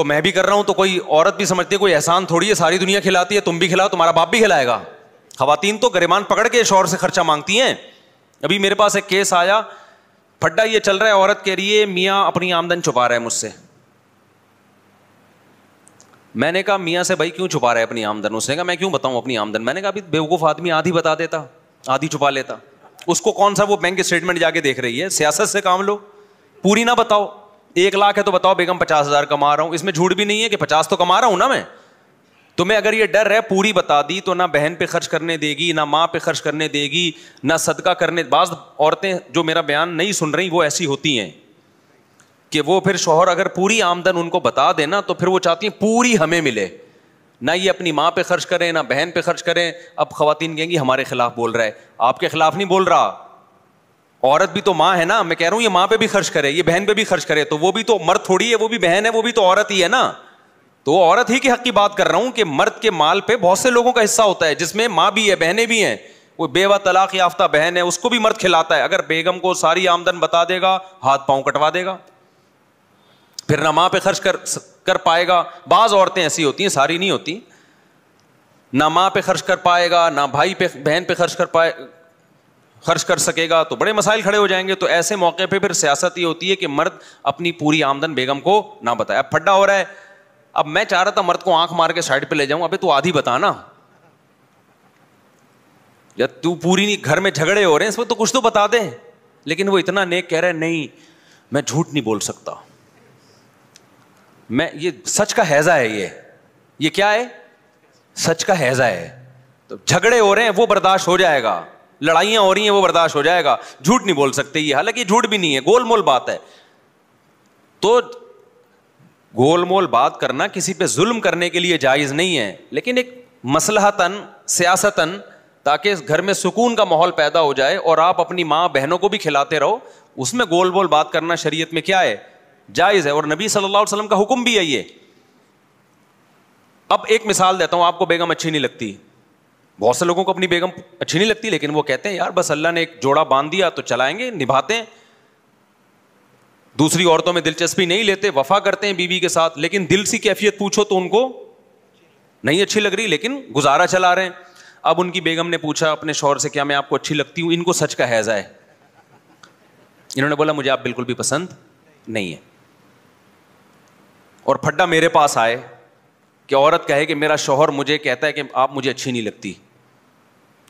तो मैं भी कर रहा हूं तो कोई औरत भी समझती है कोई एहसान थोड़ी है सारी दुनिया खिलाती है तुम भी खिलाओ तुम्हारा बाप भी खिलाएगा खातन तो गरिमान पकड़ के शोर से खर्चा मांगती हैं अभी मेरे पास एक केस आया फड्डा ये चल रहा है औरत कह रही है मियाँ अपनी आमदन छुपा रहा है मुझसे मैंने कहा मियाँ से भाई क्यों छुपा रहा है अपनी आमदन उसने कहा मैं क्यों बताऊं अपनी आमदन मैंने कहा अभी बेवकूफ़ आदमी आधी बता देता आधी छुपा लेता उसको कौन सा वो बैंक स्टेटमेंट जाके देख रही है सियासत से काम लो पूरी ना बताओ एक लाख है तो बताओ बेगम पचास हजार कमा रहा हूं इसमें झूठ भी नहीं है कि पचास तो कमा रहा हूं ना मैं तुम्हें अगर ये डर है पूरी बता दी तो ना बहन पे खर्च करने देगी ना माँ पे खर्च करने देगी ना सदका करने बाज औरतें जो मेरा बयान नहीं सुन रही वो ऐसी होती हैं कि वो फिर शोहर अगर पूरी आमदन उनको बता देना तो फिर वो चाहती हैं पूरी हमें मिले ना ये अपनी माँ पे खर्च करें ना बहन पे खर्च करें अब खातन कहेंगी हमारे खिलाफ बोल रहा है आपके खिलाफ नहीं बोल रहा औरत भी तो माँ है ना मैं कह रहा हूं ये माँ पे भी खर्च करे ये बहन पे भी खर्च करे तो वो भी तो मर्द थोड़ी है वो भी बहन है वो भी तो औरत ही है ना तो औरत ही के हक की बात कर रहा हूं कि मर्द के माल पे बहुत से लोगों का हिस्सा होता है जिसमें माँ भी है बहनें भी हैं वो बेवा तलाक याफ्ता बहन है उसको भी मर्द खिलाता है अगर बेगम को सारी आमदन बता देगा हाथ पांव कटवा देगा फिर ना माँ पे खर्च कर कर पाएगा बाज औरतें ऐसी होती हैं सारी नहीं होती ना माँ पे खर्च कर पाएगा ना भाई पे बहन पे खर्च कर पाए खर्च कर सकेगा तो बड़े मसाइल खड़े हो जाएंगे तो ऐसे मौके पे फिर सियासत ये होती है कि मर्द अपनी पूरी आमदन बेगम को ना बताए अब फड्डा हो रहा है अब मैं चाह रहा था मर्द को आंख मार के साइड पे ले जाऊं अबे तू आधी बता ना या तू पूरी नहीं घर में झगड़े हो रहे हैं इसमें तो कुछ तो बता दे लेकिन वो इतना नेक कह रहे नहीं मैं झूठ नहीं बोल सकता मैं ये सच का हैजा है ये ये क्या है सच का हैजा है तो झगड़े हो रहे हैं वो बर्दाश्त हो जाएगा लड़ाइयाँ हो रही हैं वो बर्दाश्त हो जाएगा झूठ नहीं बोल सकते ये हालांकि झूठ भी नहीं है गोलमोल बात है तो गोलमोल बात करना किसी पे जुल्म करने के लिए जायज़ नहीं है लेकिन एक मसलहतन सियासतन ताकि घर में सुकून का माहौल पैदा हो जाए और आप अपनी माँ बहनों को भी खिलाते रहो उसमें गोल बोल बात करना शरीयत में क्या है जायज़ है और नबी सल्लल्लाहु अलैहि वसल्लम का हुक्म भी है ये अब एक मिसाल देता हूं आपको बेगम अच्छी नहीं लगती बहुत से लोगों को अपनी बेगम अच्छी नहीं लगती लेकिन वो कहते हैं यार बस अल्लाह ने एक जोड़ा बांध दिया तो चलाएंगे निभाते हैं दूसरी औरतों में दिलचस्पी नहीं लेते वफा करते हैं बीवी के साथ लेकिन दिल सी कैफियत पूछो तो उनको नहीं अच्छी लग रही लेकिन गुजारा चला रहे हैं अब उनकी बेगम ने पूछा अपने शौहर से क्या मैं आपको अच्छी लगती हूँ इनको सच का हैजा है इन्होंने बोला मुझे आप बिल्कुल भी पसंद नहीं है और फड्डा मेरे पास आए कि औरत कहे कि मेरा शोहर मुझे कहता है कि आप मुझे अच्छी नहीं लगती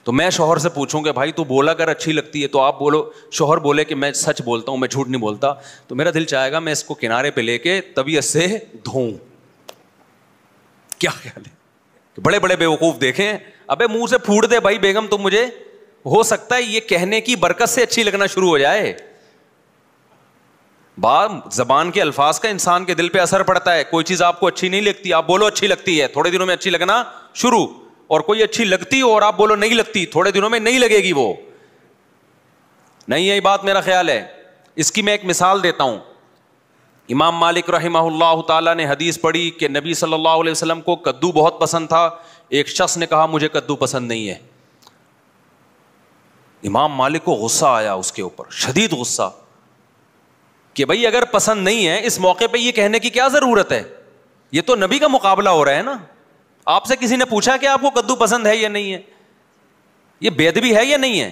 तो मैं शोहर से पूछूंगा भाई तू बोला कर अच्छी लगती है तो आप बोलो शोहर बोले कि मैं सच बोलता हूं मैं झूठ नहीं बोलता तो मेरा दिल चाहेगा मैं इसको किनारे पे लेके तभी से धोऊं क्या ख्याल है कि तो बड़े बड़े बेवकूफ देखें अबे मुंह से फूट दे भाई बेगम तुम मुझे हो सकता है ये कहने की बरकत से अच्छी लगना शुरू हो जाए बात जबान के अल्फाज का इंसान के दिल पर असर पड़ता है कोई चीज आपको अच्छी नहीं लगती आप बोलो अच्छी लगती है थोड़े दिनों में अच्छी लगना शुरू और कोई अच्छी लगती हो और आप बोलो नहीं लगती थोड़े दिनों में नहीं लगेगी वो नहीं यही बात मेरा ख्याल है इसकी मैं एक मिसाल देता हूं इमाम मालिक रही ताला ने हदीस पढ़ी कि नबी सल्लल्लाहु अलैहि वसल्लम को कद्दू बहुत पसंद था एक शख्स ने कहा मुझे कद्दू पसंद नहीं है इमाम मालिक को गुस्सा आया उसके ऊपर शदीद गुस्सा कि भाई अगर पसंद नहीं है इस मौके पर यह कहने की क्या ज़रूरत है यह तो नबी का मुकाबला हो रहा है ना आपसे किसी ने पूछा कि आपको कद्दू पसंद है या नहीं है यह बेदबी है या नहीं है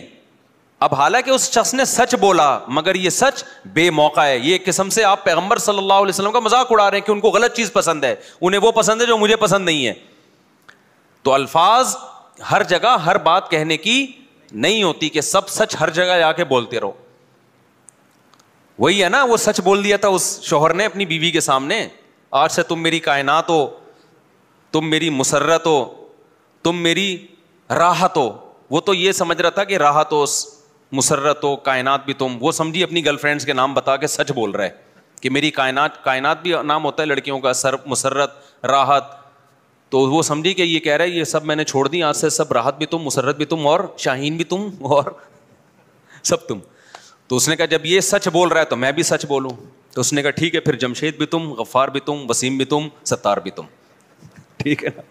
अब हालांकि उस शख्स ने सच बोला मगर यह सच बेमौका है ये किस्म से आप पैगंबर सल्लल्लाहु अलैहि वसल्लम का मजाक उड़ा रहे हैं कि उनको गलत चीज पसंद है उन्हें वो पसंद है जो मुझे पसंद नहीं है तो अल्फाज हर जगह हर बात कहने की नहीं होती कि सब सच हर जगह जाके बोलते रहो वही है ना वो सच बोल दिया था उस शोहर ने अपनी बीवी के सामने आज से तुम मेरी कायनात हो तुम मेरी मुसरत हो तुम मेरी राहत हो वो तो ये समझ रहा था कि राहत हो मुसरत हो कायनात भी तुम वो समझी अपनी गर्लफ्रेंड्स के नाम बता के सच बोल रहा है कि मेरी कायनात कायनात भी नाम होता है लड़कियों का सर मुसरत राहत तो वो समझी कि ये कह रहा है ये सब मैंने छोड़ दी आज से सब राहत भी तुम मुसरत भी तुम और शाहीन भी तुम और सब तुम तो उसने कहा जब ये सच बोल रहा है तो मैं भी सच बोलूँ तो उसने कहा ठीक है फिर जमशेद भी तुम गफ़ार भी तुम वसीम भी तुम सत्तार भी तुम ठीक है ना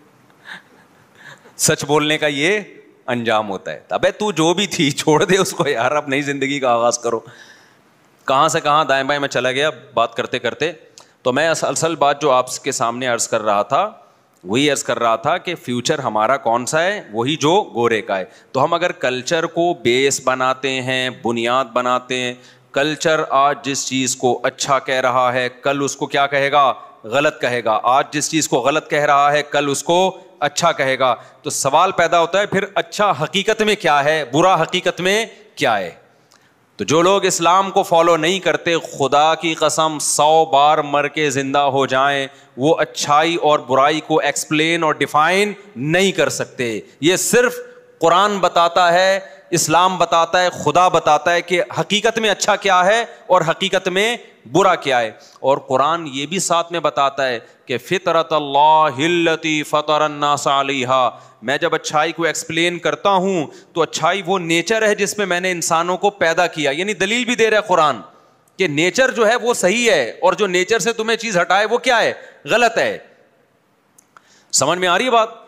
सच बोलने का ये अंजाम होता है अबे तू जो भी थी छोड़ दे उसको यार अब नई जिंदगी का आगाज करो कहाँ से कहाँ दाएं बाएं मैं चला गया बात करते करते तो मैं असल असल बात जो आपके सामने अर्ज कर रहा था वही अर्ज कर रहा था कि फ्यूचर हमारा कौन सा है वही जो गोरे का है तो हम अगर कल्चर को बेस बनाते हैं बुनियाद बनाते हैं कल्चर आज जिस चीज़ को अच्छा कह रहा है कल उसको क्या कहेगा गलत कहेगा आज जिस चीज़ को गलत कह रहा है कल उसको अच्छा कहेगा तो सवाल पैदा होता है फिर अच्छा हकीकत में क्या है बुरा हकीकत में क्या है तो जो लोग इस्लाम को फॉलो नहीं करते खुदा की कसम सौ बार मर के ज़िंदा हो जाएं वो अच्छाई और बुराई को एक्सप्लेन और डिफाइन नहीं कर सकते ये सिर्फ कुरान बताता है इस्लाम बताता है खुदा बताता है कि हकीकत में अच्छा क्या है और हकीकत में बुरा क्या है और कुरान ये भी साथ में बताता है कि फ़ितरत हिल्लती फ़तरन्नासालिहा मैं जब अच्छाई को एक्सप्लेन करता हूँ तो अच्छाई वो नेचर है जिसमें मैंने इंसानों को पैदा किया यानी दलील भी दे रहा है कुरान कि नेचर जो है वो सही है और जो नेचर से तुम्हें चीज़ हटाए वो क्या है गलत है समझ में आ रही है बात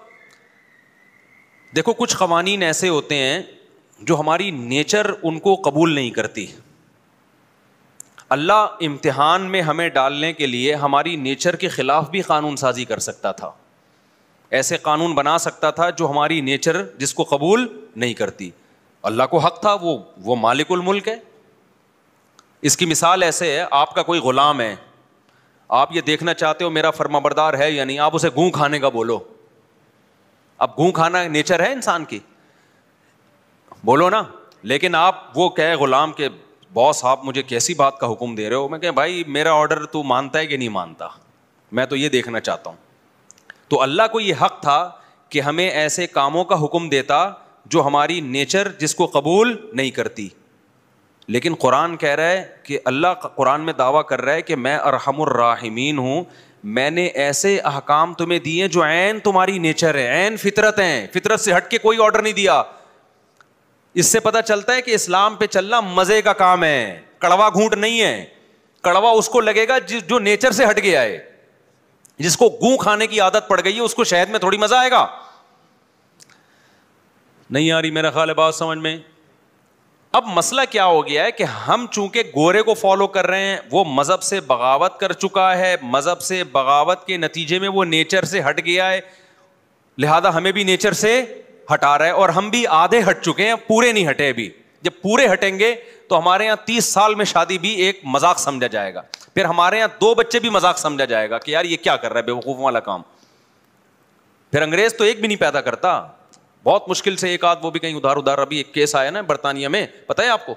देखो कुछ कवानीन ऐसे होते हैं जो हमारी नेचर उनको कबूल नहीं करती अल्लाह इम्तिहान में हमें डालने के लिए हमारी नेचर के ख़िलाफ़ भी कानून साजी कर सकता था ऐसे कानून बना सकता था जो हमारी नेचर जिसको कबूल नहीं करती अल्लाह को हक था वो वो मालिकुल मुल्क है इसकी मिसाल ऐसे है आपका कोई ग़ुलाम है आप ये देखना चाहते हो मेरा फर्माबरदार है या नहीं आप उसे गूँ खाने का बोलो अब गूँ खाना नेचर है इंसान की बोलो ना लेकिन आप वो कहे गुलाम के बॉस आप मुझे कैसी बात का हुक्म दे रहे हो मैं कह भाई मेरा ऑर्डर तू मानता है कि नहीं मानता मैं तो ये देखना चाहता हूँ तो अल्लाह को ये हक था कि हमें ऐसे कामों का हुक्म देता जो हमारी नेचर जिसको कबूल नहीं करती लेकिन कुरान कह रहा है कि अल्लाह कुरान में दावा कर रहा है कि मैं अरहमराहिमीन हूँ मैंने ऐसे अहकाम तुम्हें दिए जो ऐन तुम्हारी नेचर है ऐन फितरत हैं फितरत से हट के कोई ऑर्डर नहीं दिया इससे पता चलता है कि इस्लाम पे चलना मजे का काम है कड़वा घूंट नहीं है कड़वा उसको लगेगा जिस जो नेचर से हट गया है जिसको गू खाने की आदत पड़ गई है उसको शहद में थोड़ी मजा आएगा नहीं आ रही मेरा ख्याल है बात समझ में अब मसला क्या हो गया है कि हम चूंकि गोरे को फॉलो कर रहे हैं वो मज़हब से बगावत कर चुका है मज़हब से बगावत के नतीजे में वो नेचर से हट गया है लिहाजा हमें भी नेचर से हटा रहा है और हम भी आधे हट चुके हैं पूरे नहीं हटे अभी जब पूरे हटेंगे तो हमारे यहाँ तीस साल में शादी भी एक मजाक समझा जाएगा फिर हमारे यहाँ दो बच्चे भी मजाक समझा जाएगा कि यार ये क्या कर रहा है बेवकूफ़ वाला काम फिर अंग्रेज तो एक भी नहीं पैदा करता बहुत मुश्किल से एक आध वो भी कहीं उधार उधार अभी एक केस आया ना बरतानिया में पता है आपको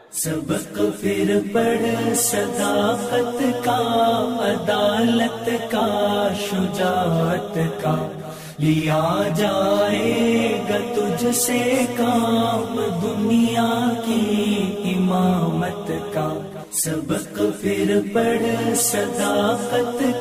लिया जाएगा तुझसे काम दुनिया की इमामत का सबक फिर पढ़ सदाकत